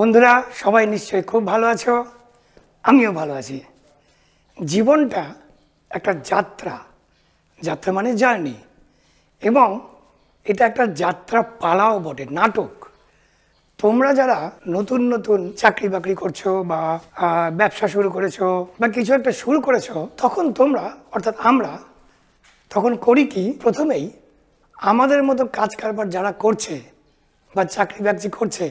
বন্ধুরা সবাই নিশ্চয়ই খুব ভালো আছো আমিও ভালো আছি জীবনটা একটা যাত্রা যাত্রা মানে জার্নি এবং এটা একটা যাত্রা পালাও বটে নাটক তোমরা যারা নতুন নতুন চাকরি বাকরি করছো বা ব্যবসা শুরু করেছো বা কিছু একটা শুরু করেছো তখন তোমরা অর্থাৎ আমরা তখন করি কি প্রথমেই আমাদের মতো কাজ কারবার যারা করছে বা চাকরি বাকরি করছে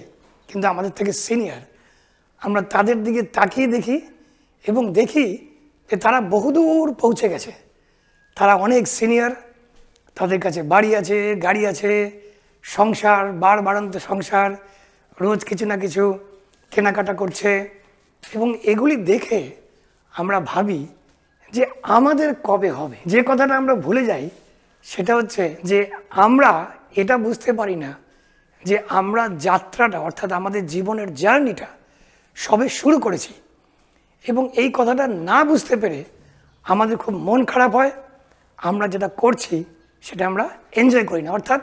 কিন্তু আমাদের থেকে সিনিয়র আমরা তাদের দিকে তাকিয়ে দেখি এবং দেখি যে তারা বহুদূর পৌঁছে গেছে তারা অনেক সিনিয়র তাদের কাছে বাড়ি আছে গাড়ি আছে সংসার বার বাড়ন্ত সংসার রোজ কিছু না কিছু কেনাকাটা করছে এবং এগুলি দেখে আমরা ভাবি যে আমাদের কবে হবে যে কথাটা আমরা ভুলে যাই সেটা হচ্ছে যে আমরা এটা বুঝতে পারি না যে আমরা যাত্রাটা অর্থাৎ আমাদের জীবনের জার্নিটা সবে শুরু করেছি এবং এই কথাটা না বুঝতে পেরে আমাদের খুব মন খারাপ হয় আমরা যেটা করছি সেটা আমরা এনজয় করি না অর্থাৎ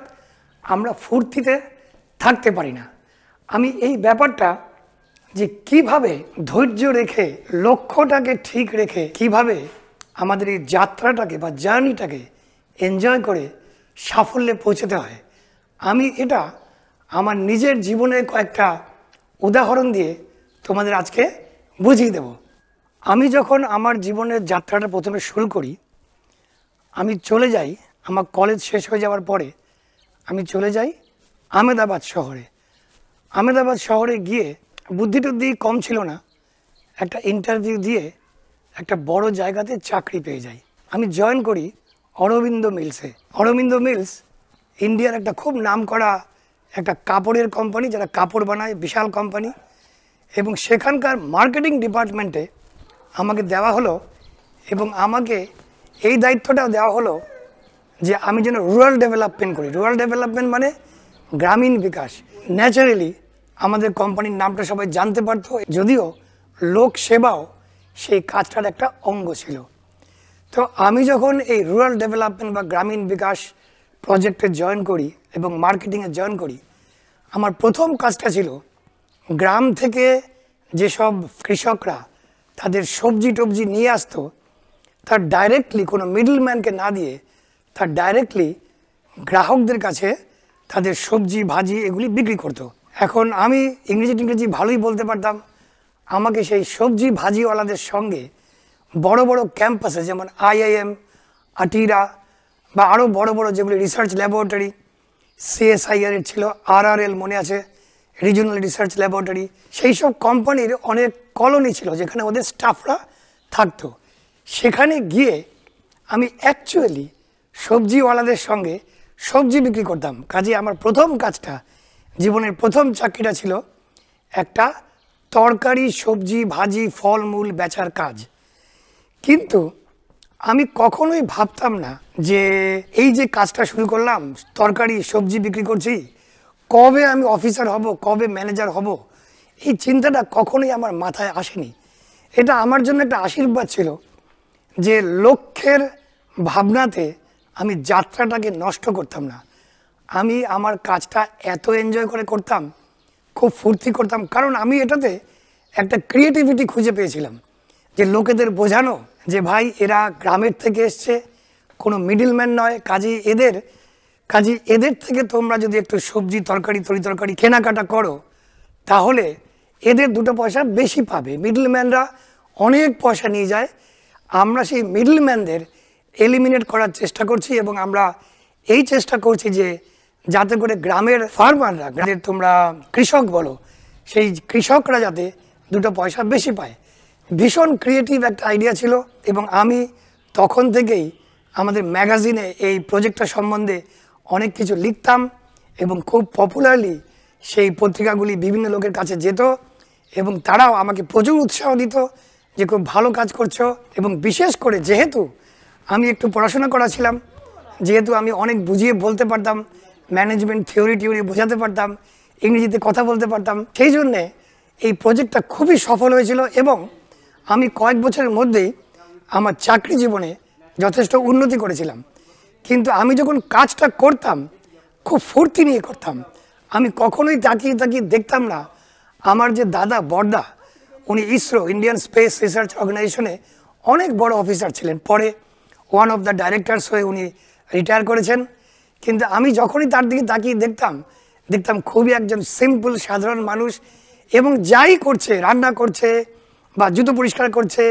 আমরা ফুর্তিতে থাকতে পারি না আমি এই ব্যাপারটা যে কিভাবে ধৈর্য রেখে লক্ষ্যটাকে ঠিক রেখে কিভাবে আমাদের এই যাত্রাটাকে বা জার্নিটাকে এনজয় করে সাফল্যে পৌঁছতে হয় আমি এটা আমার নিজের জীবনের কয়েকটা উদাহরণ দিয়ে তোমাদের আজকে বুঝিয়ে দেব আমি যখন আমার জীবনের যাত্রাটা প্রথমে শুরু করি আমি চলে যাই আমার কলেজ শেষ হয়ে যাওয়ার পরে আমি চলে যাই আমেদাবাদ শহরে আমেদাবাদ শহরে গিয়ে বুদ্ধি টুদ্ধি কম ছিল না একটা ইন্টারভিউ দিয়ে একটা বড় জায়গাতে চাকরি পেয়ে যাই আমি জয়েন করি অরবিন্দ মিলসে অরবিন্দ মিলস ইন্ডিয়ার একটা খুব নাম করা একটা কাপড়ের কোম্পানি যারা কাপড় বানায় বিশাল কোম্পানি এবং সেখানকার মার্কেটিং ডিপার্টমেন্টে আমাকে দেওয়া হলো এবং আমাকে এই দায়িত্বটা দেওয়া হলো যে আমি যেন রুরাল ডেভেলপমেন্ট করি রুরাল ডেভেলপমেন্ট মানে গ্রামীণ বিকাশ ন্যাচারালি আমাদের কোম্পানির নামটা সবাই জানতে পারত যদিও লোক সেবাও সেই কাজটার একটা অঙ্গ ছিল তো আমি যখন এই রুরাল ডেভেলপমেন্ট বা গ্রামীণ বিকাশ প্রজেক্টে জয়েন করি এবং মার্কেটিংয়ে জয়েন করি আমার প্রথম কাজটা ছিল গ্রাম থেকে যেসব কৃষকরা তাদের সবজি টবজি নিয়ে আসতো তার ডাইরেক্টলি কোনো মিডলম্যানকে না দিয়ে তার ডাইরেক্টলি গ্রাহকদের কাছে তাদের সবজি ভাজি এগুলি বিক্রি করত। এখন আমি ইংরেজি টিংরেজি ভালোই বলতে পারতাম আমাকে সেই সবজি ভাজিওয়ালাদের সঙ্গে বড় বড় ক্যাম্পাসে যেমন আইআইএম আটিরা বা আরও বড় বড় যেগুলি রিসার্চ ল্যাবরেটরি সিএসআইআর ছিল এল মনে আছে রিজিওনাল রিসার্চ ল্যাবরেটরি সেই সব কোম্পানির অনেক কলোনি ছিল যেখানে ওদের স্টাফরা থাকতো সেখানে গিয়ে আমি অ্যাকচুয়ালি সবজিওয়ালাদের সঙ্গে সবজি বিক্রি করতাম কাজে আমার প্রথম কাজটা জীবনের প্রথম চাকরিটা ছিল একটা তরকারি সবজি ভাজি ফলমূল বেচার কাজ কিন্তু আমি কখনোই ভাবতাম না যে এই যে কাজটা শুরু করলাম তরকারি সবজি বিক্রি করছি কবে আমি অফিসার হব কবে ম্যানেজার হব এই চিন্তাটা কখনোই আমার মাথায় আসেনি এটা আমার জন্য একটা আশীর্বাদ ছিল যে লক্ষ্যের ভাবনাতে আমি যাত্রাটাকে নষ্ট করতাম না আমি আমার কাজটা এত এনজয় করে করতাম খুব ফুর্তি করতাম কারণ আমি এটাতে একটা ক্রিয়েটিভিটি খুঁজে পেয়েছিলাম যে লোকেদের বোঝানো যে ভাই এরা গ্রামের থেকে এসছে কোনো মিডিলম্যান নয় কাজে এদের কাজে এদের থেকে তোমরা যদি একটু সবজি তরকারি তরি তরকারি কেনাকাটা করো তাহলে এদের দুটো পয়সা বেশি পাবে মিডলম্যানরা অনেক পয়সা নিয়ে যায় আমরা সেই মিডলম্যানদের এলিমিনেট করার চেষ্টা করছি এবং আমরা এই চেষ্টা করছি যে যাতে করে গ্রামের ফার্মাররা গ্রামের তোমরা কৃষক বলো সেই কৃষকরা যাতে দুটো পয়সা বেশি পায় ভীষণ ক্রিয়েটিভ একটা আইডিয়া ছিল এবং আমি তখন থেকেই আমাদের ম্যাগাজিনে এই প্রজেক্টটা সম্বন্ধে অনেক কিছু লিখতাম এবং খুব পপুলারলি সেই পত্রিকাগুলি বিভিন্ন লোকের কাছে যেত এবং তারাও আমাকে প্রচুর উৎসাহ দিত যে খুব ভালো কাজ করছো এবং বিশেষ করে যেহেতু আমি একটু পড়াশোনা করাছিলাম যেহেতু আমি অনেক বুঝিয়ে বলতে পারতাম ম্যানেজমেন্ট থিওরি টিওরি বোঝাতে পারতাম ইংরেজিতে কথা বলতে পারতাম সেই জন্যে এই প্রজেক্টটা খুবই সফল হয়েছিল এবং আমি কয়েক বছরের মধ্যেই আমার চাকরি জীবনে যথেষ্ট উন্নতি করেছিলাম কিন্তু আমি যখন কাজটা করতাম খুব ফুর্তি নিয়ে করতাম আমি কখনোই তাকিয়ে তাকিয়ে দেখতাম না আমার যে দাদা বর্দা উনি ইসরো ইন্ডিয়ান স্পেস রিসার্চ অর্গানাইজেশনে অনেক বড় অফিসার ছিলেন পরে ওয়ান অফ দ্য ডাইরেক্টার্স হয়ে উনি রিটায়ার করেছেন কিন্তু আমি যখনই তার দিকে তাকিয়ে দেখতাম দেখতাম খুবই একজন সিম্পল সাধারণ মানুষ এবং যাই করছে রান্না করছে বা জুতো পরিষ্কার করছে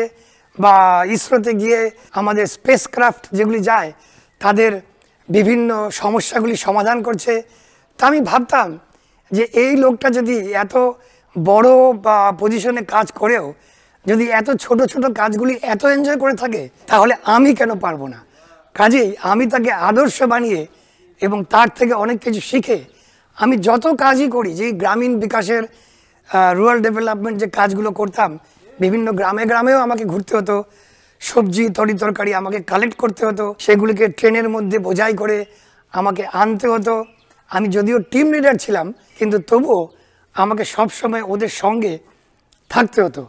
বা ইসরোতে গিয়ে আমাদের স্পেস ক্রাফট যেগুলি যায় তাদের বিভিন্ন সমস্যাগুলি সমাধান করছে তা আমি ভাবতাম যে এই লোকটা যদি এত বড় বা পজিশনে কাজ করেও যদি এত ছোট ছোট কাজগুলি এত এনজয় করে থাকে তাহলে আমি কেন পারবো না কাজেই আমি তাকে আদর্শ বানিয়ে এবং তার থেকে অনেক কিছু শিখে আমি যত কাজই করি যে গ্রামীণ বিকাশের রুরাল ডেভেলপমেন্ট যে কাজগুলো করতাম বিভিন্ন গ্রামে গ্রামেও আমাকে ঘুরতে হতো সবজি তরি তরকারি আমাকে কালেক্ট করতে হতো সেগুলিকে ট্রেনের মধ্যে বোঝাই করে আমাকে আনতে হতো আমি যদিও টিম লিডার ছিলাম কিন্তু তবুও আমাকে সবসময় ওদের সঙ্গে থাকতে হতো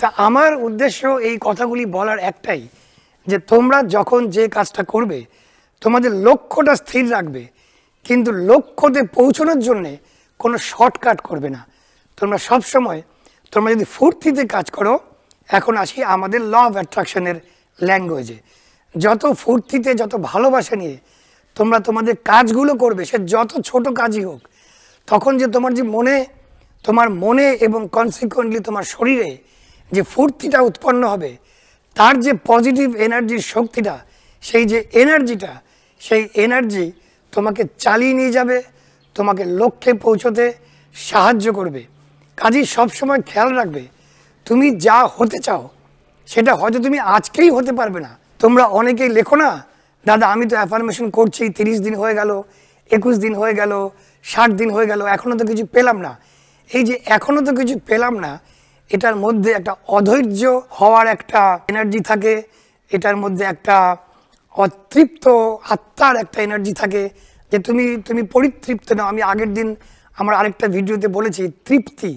তা আমার উদ্দেশ্য এই কথাগুলি বলার একটাই যে তোমরা যখন যে কাজটা করবে তোমাদের লক্ষ্যটা স্থির রাখবে কিন্তু লক্ষ্যতে পৌঁছানোর জন্যে কোনো শর্টকাট করবে না তোমরা সবসময় তোমরা যদি ফুর্তিতে কাজ করো এখন আসি আমাদের ল অফ অ্যাট্রাকশনের ল্যাঙ্গুয়েজে যত ফুর্তিতে যত ভালোবাসা নিয়ে তোমরা তোমাদের কাজগুলো করবে সে যত ছোট কাজই হোক তখন যে তোমার যে মনে তোমার মনে এবং কনসিকুয়েন্টলি তোমার শরীরে যে ফুর্তিটা উৎপন্ন হবে তার যে পজিটিভ এনার্জির শক্তিটা সেই যে এনার্জিটা সেই এনার্জি তোমাকে চালিয়ে নিয়ে যাবে তোমাকে লক্ষ্যে পৌঁছতে সাহায্য করবে কাজেই সবসময় খেয়াল রাখবে তুমি যা হতে চাও সেটা হয়তো তুমি আজকেই হতে পারবে না তোমরা অনেকেই লেখো না দাদা আমি তো অ্যাফার্মেশন করছি তিরিশ দিন হয়ে গেল একুশ দিন হয়ে গেল ষাট দিন হয়ে গেল এখনও তো কিছু পেলাম না এই যে এখনও তো কিছু পেলাম না এটার মধ্যে একটা অধৈর্য হওয়ার একটা এনার্জি থাকে এটার মধ্যে একটা অতৃপ্ত আত্মার একটা এনার্জি থাকে যে তুমি তুমি পরিতৃপ্ত না আমি আগের দিন আমরা আরেকটা ভিডিওতে বলেছি তৃপ্তি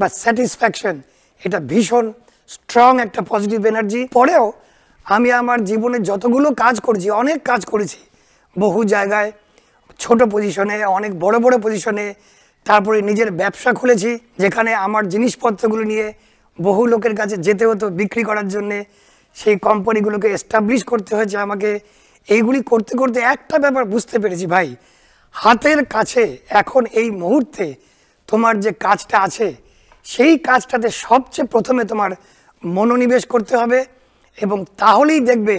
বা স্যাটিসফ্যাকশন এটা ভীষণ স্ট্রং একটা পজিটিভ এনার্জি পরেও আমি আমার জীবনে যতগুলো কাজ করেছি অনেক কাজ করেছি বহু জায়গায় ছোট পজিশনে অনেক বড় বড় পজিশনে তারপরে নিজের ব্যবসা খুলেছি যেখানে আমার জিনিসপত্রগুলো নিয়ে বহু লোকের কাছে যেতে হতো বিক্রি করার জন্যে সেই কোম্পানিগুলোকে এস্টাবলিশ করতে হয়েছে আমাকে এইগুলি করতে করতে একটা ব্যাপার বুঝতে পেরেছি ভাই হাতের কাছে এখন এই মুহূর্তে তোমার যে কাজটা আছে সেই কাজটাতে সবচেয়ে প্রথমে তোমার মনোনিবেশ করতে হবে এবং তাহলেই দেখবে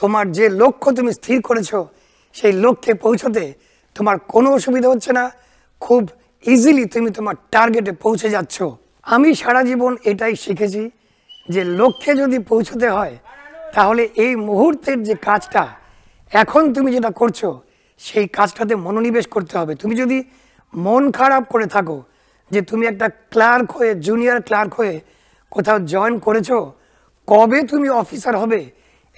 তোমার যে লক্ষ্য তুমি স্থির করেছো সেই লক্ষ্যে পৌঁছতে তোমার কোনো অসুবিধা হচ্ছে না খুব ইজিলি তুমি তোমার টার্গেটে পৌঁছে যাচ্ছ আমি সারা জীবন এটাই শিখেছি যে লক্ষ্যে যদি পৌঁছতে হয় তাহলে এই মুহূর্তের যে কাজটা এখন তুমি যেটা করছো সেই কাজটাতে মনোনিবেশ করতে হবে তুমি যদি মন খারাপ করে থাকো যে তুমি একটা ক্লার্ক হয়ে জুনিয়র ক্লার্ক হয়ে কোথাও জয়েন করেছো কবে তুমি অফিসার হবে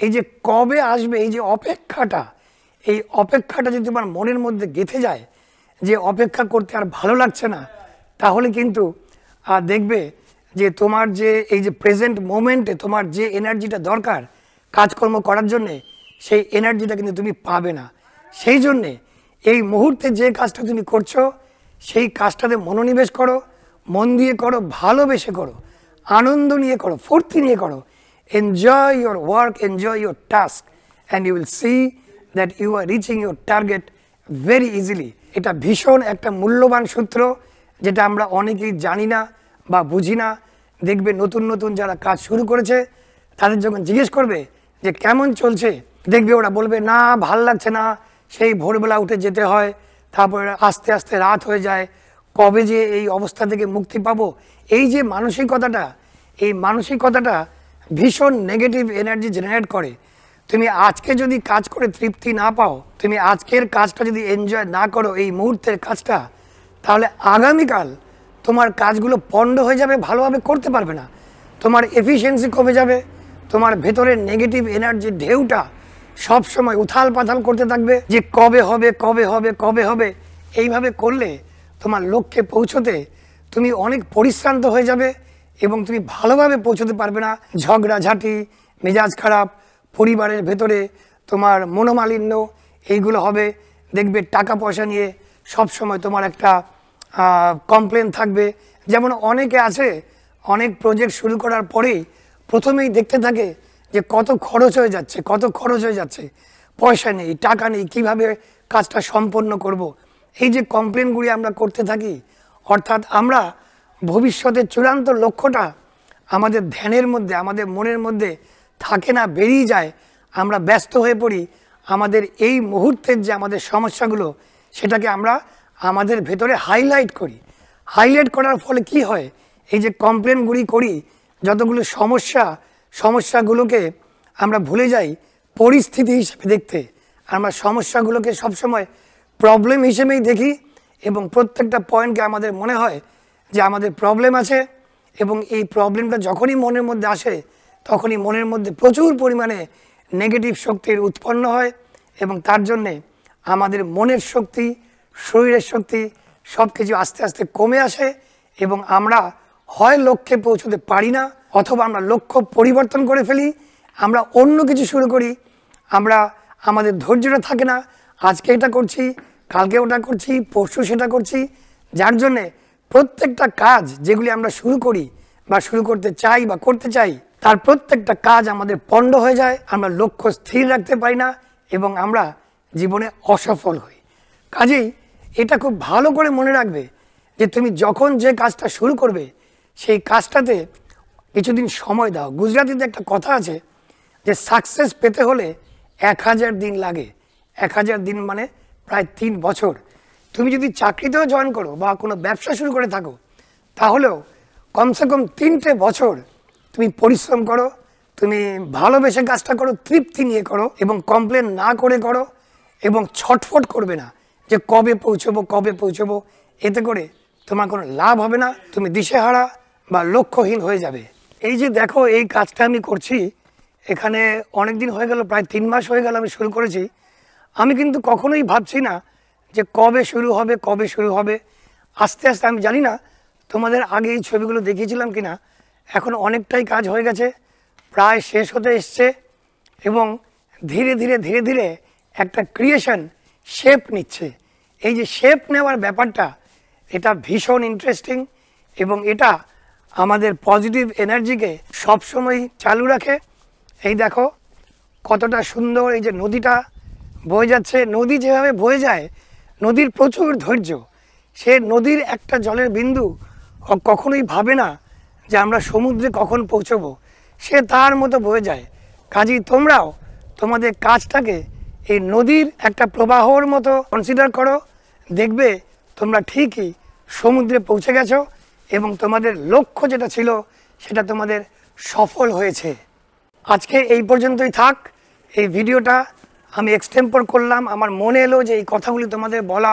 এই যে কবে আসবে এই যে অপেক্ষাটা এই অপেক্ষাটা যদি তোমার মনের মধ্যে গেঁথে যায় যে অপেক্ষা করতে আর ভালো লাগছে না তাহলে কিন্তু দেখবে যে তোমার যে এই যে প্রেজেন্ট মোমেন্টে তোমার যে এনার্জিটা দরকার কাজকর্ম করার জন্যে সেই এনার্জিটা কিন্তু তুমি পাবে না সেই জন্যে এই মুহূর্তে যে কাজটা তুমি করছো সেই কাজটাতে মনোনিবেশ করো মন দিয়ে করো ভালোবেসে করো আনন্দ নিয়ে করো ফুর্তি নিয়ে করো enjoy your work enjoy your task and you will see that you are reaching your target very easily এটা ভীষণ একটা মূল্যবান সূত্র যেটা আমরা অনেকেই জানি না বা বুঝি না দেখবে নতুন নতুন যারা কাজ শুরু করেছে তাদের যখন জিজ্ঞেস করবে যে কেমন চলছে দেখবে ওরা বলবে না ভাল লাগছে না সেই ভোরবেলা উঠে যেতে হয় তারপরে আস্তে আস্তে রাত হয়ে যায় কবে যে এই অবস্থা থেকে মুক্তি পাবো এই যে মানসিকতাটা এই মানসিকতাটা ভীষণ নেগেটিভ এনার্জি জেনারেট করে তুমি আজকে যদি কাজ করে তৃপ্তি না পাও তুমি আজকের কাজটা যদি এনজয় না করো এই মুহূর্তের কাজটা তাহলে আগামীকাল তোমার কাজগুলো পণ্ড হয়ে যাবে ভালোভাবে করতে পারবে না তোমার এফিসিয়েন্সি কমে যাবে তোমার ভেতরের নেগেটিভ এনার্জি ঢেউটা সব সময় উথাল পাথাল করতে থাকবে যে কবে হবে কবে হবে কবে হবে এইভাবে করলে তোমার লক্ষ্যে পৌঁছতে তুমি অনেক পরিশ্রান্ত হয়ে যাবে এবং তুমি ভালোভাবে পৌঁছতে পারবে না ঝগড়া ঝাঁটি মেজাজ খারাপ পরিবারের ভেতরে তোমার মনোমালিন্য এইগুলো হবে দেখবে টাকা পয়সা নিয়ে সব সময় তোমার একটা কমপ্লেন থাকবে যেমন অনেকে আছে অনেক প্রজেক্ট শুরু করার পরেই প্রথমেই দেখতে থাকে যে কত খরচ হয়ে যাচ্ছে কত খরচ হয়ে যাচ্ছে পয়সা নেই টাকা নেই কীভাবে কাজটা সম্পন্ন করব। এই যে কমপ্লেনগুলি আমরা করতে থাকি অর্থাৎ আমরা ভবিষ্যতের চূড়ান্ত লক্ষ্যটা আমাদের ধ্যানের মধ্যে আমাদের মনের মধ্যে থাকে না বেরিয়ে যায় আমরা ব্যস্ত হয়ে পড়ি আমাদের এই মুহূর্তের যে আমাদের সমস্যাগুলো সেটাকে আমরা আমাদের ভেতরে হাইলাইট করি হাইলাইট করার ফলে কি হয় এই যে কমপ্লেনগুলি করি যতগুলো সমস্যা সমস্যাগুলোকে আমরা ভুলে যাই পরিস্থিতি হিসেবে দেখতে আমরা সমস্যাগুলোকে সবসময় প্রবলেম হিসেবেই দেখি এবং প্রত্যেকটা পয়েন্টকে আমাদের মনে হয় যে আমাদের প্রবলেম আছে এবং এই প্রবলেমটা যখনই মনের মধ্যে আসে তখনই মনের মধ্যে প্রচুর পরিমাণে নেগেটিভ শক্তির উৎপন্ন হয় এবং তার জন্যে আমাদের মনের শক্তি শরীরের শক্তি সব কিছু আস্তে আস্তে কমে আসে এবং আমরা হয় লক্ষ্যে পৌঁছতে পারি না অথবা আমরা লক্ষ্য পরিবর্তন করে ফেলি আমরা অন্য কিছু শুরু করি আমরা আমাদের ধৈর্যটা থাকে না আজকে এটা করছি কালকে ওটা করছি পরশু সেটা করছি যার জন্যে প্রত্যেকটা কাজ যেগুলি আমরা শুরু করি বা শুরু করতে চাই বা করতে চাই তার প্রত্যেকটা কাজ আমাদের পণ্ড হয়ে যায় আমরা লক্ষ্য স্থির রাখতে পারি না এবং আমরা জীবনে অসফল হই কাজেই এটা খুব ভালো করে মনে রাখবে যে তুমি যখন যে কাজটা শুরু করবে সেই কাজটাতে কিছুদিন সময় দাও গুজরাটিতে একটা কথা আছে যে সাকসেস পেতে হলে এক হাজার দিন লাগে এক হাজার দিন মানে প্রায় তিন বছর তুমি যদি চাকরিতেও জয়েন করো বা কোনো ব্যবসা শুরু করে থাকো তাহলেও কমসে কম তিনটে বছর তুমি পরিশ্রম করো তুমি ভালোবেসে কাজটা করো তৃপ্তি নিয়ে করো এবং কমপ্লেন না করে করো এবং ছটফট করবে না যে কবে পৌঁছবো কবে পৌঁছবো এতে করে তোমার কোনো লাভ হবে না তুমি দিশেহারা বা লক্ষ্যহীন হয়ে যাবে এই যে দেখো এই কাজটা আমি করছি এখানে অনেক দিন হয়ে গেল প্রায় তিন মাস হয়ে গেল আমি শুরু করেছি আমি কিন্তু কখনোই ভাবছি না যে কবে শুরু হবে কবে শুরু হবে আস্তে আস্তে আমি জানি না তোমাদের আগে এই ছবিগুলো দেখিয়েছিলাম কি না এখন অনেকটাই কাজ হয়ে গেছে প্রায় শেষ হতে এসছে এবং ধীরে ধীরে ধীরে ধীরে একটা ক্রিয়েশন শেপ নিচ্ছে এই যে শেপ নেওয়ার ব্যাপারটা এটা ভীষণ ইন্টারেস্টিং এবং এটা আমাদের পজিটিভ এনার্জিকে সবসময় চালু রাখে এই দেখো কতটা সুন্দর এই যে নদীটা বয়ে যাচ্ছে নদী যেভাবে বয়ে যায় নদীর প্রচুর ধৈর্য সে নদীর একটা জলের বিন্দু কখনোই ভাবে না যে আমরা সমুদ্রে কখন পৌঁছবো সে তার মতো বয়ে যায় কাজেই তোমরাও তোমাদের কাজটাকে এই নদীর একটা প্রবাহর মতো কনসিডার করো দেখবে তোমরা ঠিকই সমুদ্রে পৌঁছে গেছো এবং তোমাদের লক্ষ্য যেটা ছিল সেটা তোমাদের সফল হয়েছে আজকে এই পর্যন্তই থাক এই ভিডিওটা আমি এক্সটেম্পর করলাম আমার মনে এলো যে এই কথাগুলি তোমাদের বলা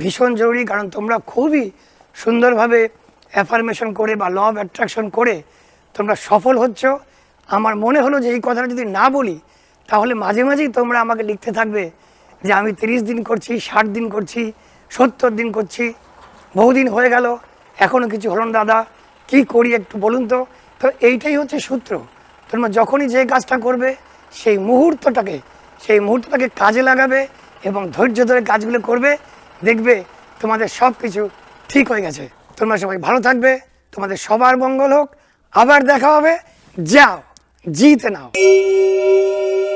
ভীষণ জরুরি কারণ তোমরা খুবই সুন্দরভাবে অ্যাফার্মেশন করে বা ল অ্যাট্রাকশন করে তোমরা সফল হচ্ছ আমার মনে হলো যে এই কথাটা যদি না বলি তাহলে মাঝে মাঝেই তোমরা আমাকে লিখতে থাকবে যে আমি তিরিশ দিন করছি ষাট দিন করছি সত্তর দিন করছি বহুদিন হয়ে গেল এখনও কিছু হলো না দাদা কি করি একটু বলুন তো তো এইটাই হচ্ছে সূত্র তোমরা মানে যখনই যে কাজটা করবে সেই মুহূর্তটাকে সেই মুহূর্তটাকে কাজে লাগাবে এবং ধৈর্য ধরে কাজগুলো করবে দেখবে তোমাদের সব কিছু ঠিক হয়ে গেছে তোমরা সবাই ভালো থাকবে তোমাদের সবার মঙ্গল হোক আবার দেখা হবে যাও জিতে নাও